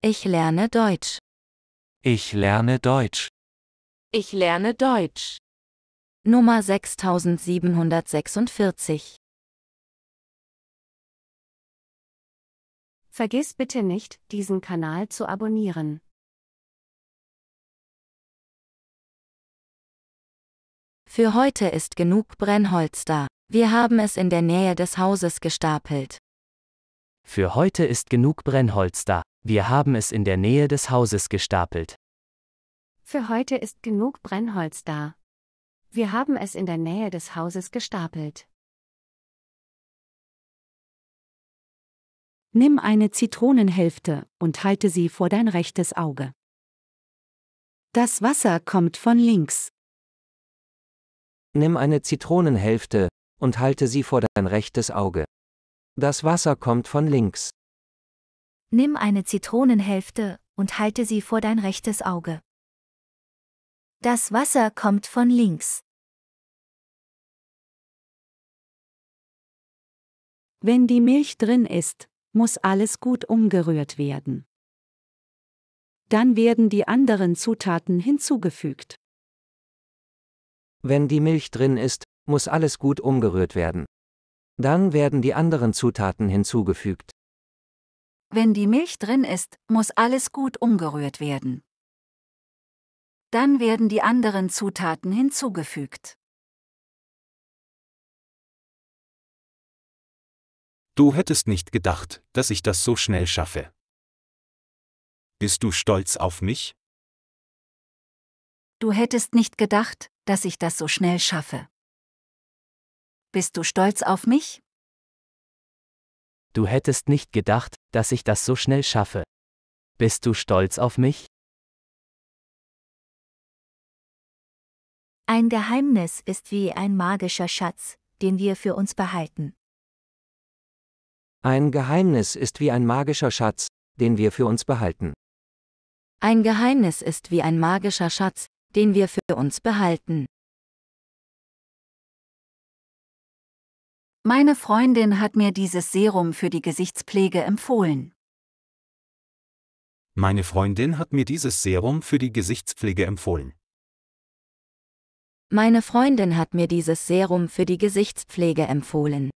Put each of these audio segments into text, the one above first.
Ich lerne Deutsch. Ich lerne Deutsch. Ich lerne Deutsch. Nummer 6746. Vergiss bitte nicht, diesen Kanal zu abonnieren. Für heute ist genug Brennholz da. Wir haben es in der Nähe des Hauses gestapelt. Für heute ist genug Brennholz da. Wir haben es in der Nähe des Hauses gestapelt. Für heute ist genug Brennholz da. Wir haben es in der Nähe des Hauses gestapelt. Nimm eine Zitronenhälfte und halte sie vor dein rechtes Auge. Das Wasser kommt von links. Nimm eine Zitronenhälfte und halte sie vor dein rechtes Auge. Das Wasser kommt von links. Nimm eine Zitronenhälfte und halte sie vor dein rechtes Auge. Das Wasser kommt von links. Wenn die Milch drin ist, muss alles gut umgerührt werden. Dann werden die anderen Zutaten hinzugefügt. Wenn die Milch drin ist, muss alles gut umgerührt werden. Dann werden die anderen Zutaten hinzugefügt. Wenn die Milch drin ist, muss alles gut umgerührt werden. Dann werden die anderen Zutaten hinzugefügt. Du hättest nicht gedacht, dass ich das so schnell schaffe. Bist du stolz auf mich? Du hättest nicht gedacht, dass ich das so schnell schaffe. Bist du stolz auf mich? Du hättest nicht gedacht, dass ich das so schnell schaffe. Bist du stolz auf mich? Ein Geheimnis ist wie ein magischer Schatz, den wir für uns behalten. Ein Geheimnis ist wie ein magischer Schatz, den wir für uns behalten. Ein Geheimnis ist wie ein magischer Schatz, den wir für uns behalten. Meine Freundin hat mir dieses Serum für die Gesichtspflege empfohlen. Meine Freundin hat mir dieses Serum für die Gesichtspflege empfohlen. Meine Freundin hat mir dieses Serum für die Gesichtspflege empfohlen.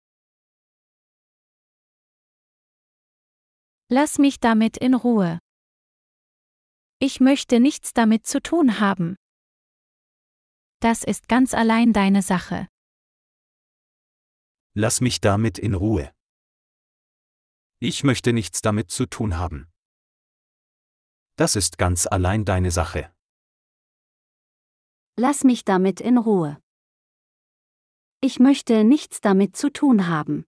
Lass mich damit in Ruhe. Ich möchte nichts damit zu tun haben. Das ist ganz allein deine Sache lass mich damit in Ruhe. Ich möchte nichts damit zu tun haben. Das ist ganz allein deine Sache. Lass mich damit in Ruhe. Ich möchte nichts damit zu tun haben.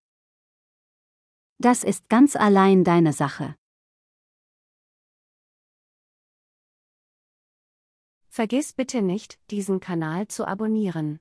Das ist ganz allein deine Sache. Vergiss bitte nicht, diesen Kanal zu abonnieren.